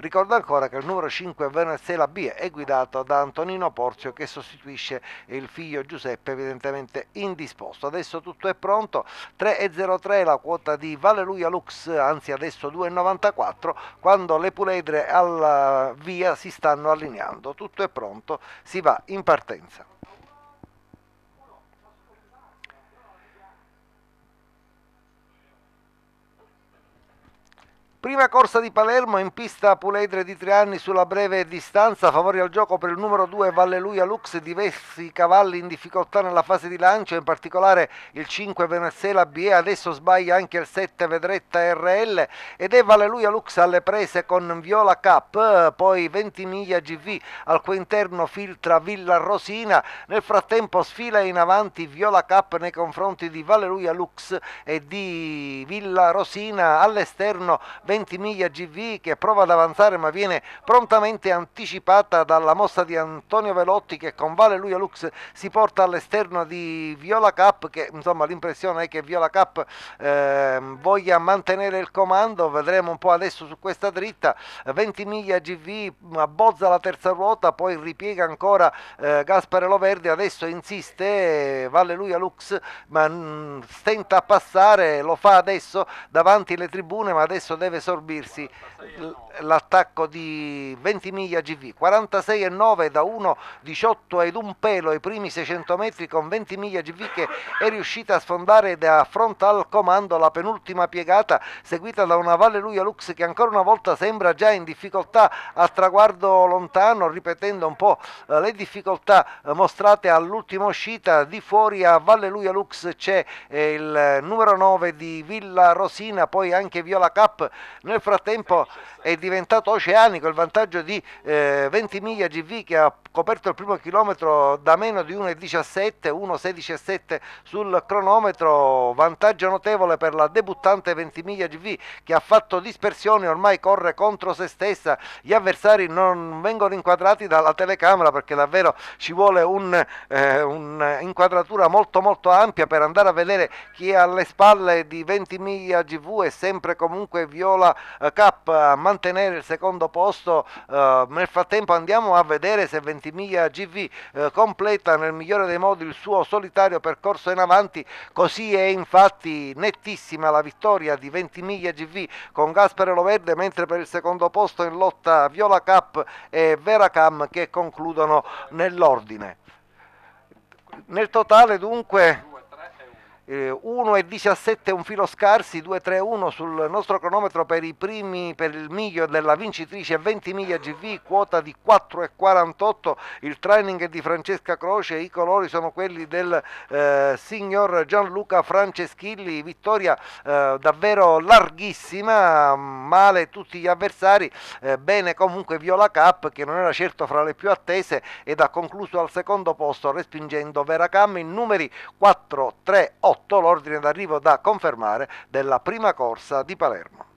Ricordo ancora che il numero 5 Venezuela B è guidato da Antonino Porzio che sostituisce il figlio Giuseppe evidentemente indisposto. Adesso tutto è pronto, 3,03 la quota di Valeluia Lux, anzi adesso 2,94 quando le puledre alla via si stanno allineando. Tutto è pronto, si va in partenza. Prima corsa di Palermo in pista Puledre di tre anni sulla breve distanza, favori al gioco per il numero 2 Valleluia Lux, diversi cavalli in difficoltà nella fase di lancio, in particolare il 5 Venezuela BE, adesso sbaglia anche il 7 Vedretta RL ed è Valleluia Lux alle prese con Viola Cap, poi 20 miglia GV al cui interno filtra Villa Rosina, nel frattempo sfila in avanti Viola Cap nei confronti di Valleluia Lux e di Villa Rosina all'esterno 20 miglia GV che prova ad avanzare ma viene prontamente anticipata dalla mossa di Antonio Velotti che con Vale Luia Lux si porta all'esterno di Viola Cap che insomma l'impressione è che Viola Cap eh, voglia mantenere il comando, vedremo un po' adesso su questa dritta, 20 miglia GV abbozza la terza ruota, poi ripiega ancora eh, Gaspare Loverdi, adesso insiste, eh, Luia Lux ma, mh, mm, stenta a passare, lo fa adesso davanti alle tribune ma adesso deve esorbirsi l'attacco di 20 miglia GV, 46,9 da 1,18 ed un pelo i primi 600 metri con 20 miglia GV che è riuscita a sfondare da frontal comando la penultima piegata seguita da una Valle Luia Lux che ancora una volta sembra già in difficoltà a traguardo lontano ripetendo un po' eh, le difficoltà eh, mostrate all'ultima uscita di fuori a Valle Luia Lux c'è eh, il numero 9 di Villa Rosina poi anche Viola Cap nel frattempo è diventato oceanico il vantaggio di eh, 20 miglia GV che ha coperto il primo chilometro da meno di 1,17, 1,16,7 sul cronometro, vantaggio notevole per la debuttante 20 miglia GV che ha fatto dispersione, ormai corre contro se stessa, gli avversari non vengono inquadrati dalla telecamera perché davvero ci vuole un'inquadratura eh, un molto molto ampia per andare a vedere chi è alle spalle di 20 miglia GV e sempre comunque viola Cap eh, a mantenere il secondo posto. Eh, nel frattempo andiamo a vedere se Ventimiglia GV eh, completa nel migliore dei modi il suo solitario percorso in avanti. Così è infatti nettissima la vittoria di Ventimiglia GV con Gaspero Loverde, mentre per il secondo posto in lotta Viola Cap e Vera Cam che concludono nell'ordine. Nel totale dunque eh, 1,17 un filo scarsi, 2,31 sul nostro cronometro per, primi, per il miglio della vincitrice 20 miglia GV, quota di 4,48, il training di Francesca Croce, i colori sono quelli del eh, signor Gianluca Franceschilli, vittoria eh, davvero larghissima, male tutti gli avversari, eh, bene comunque Viola Cap che non era certo fra le più attese ed ha concluso al secondo posto respingendo Veracam in numeri 4, 3, 8 l'ordine d'arrivo da confermare della prima corsa di Palermo.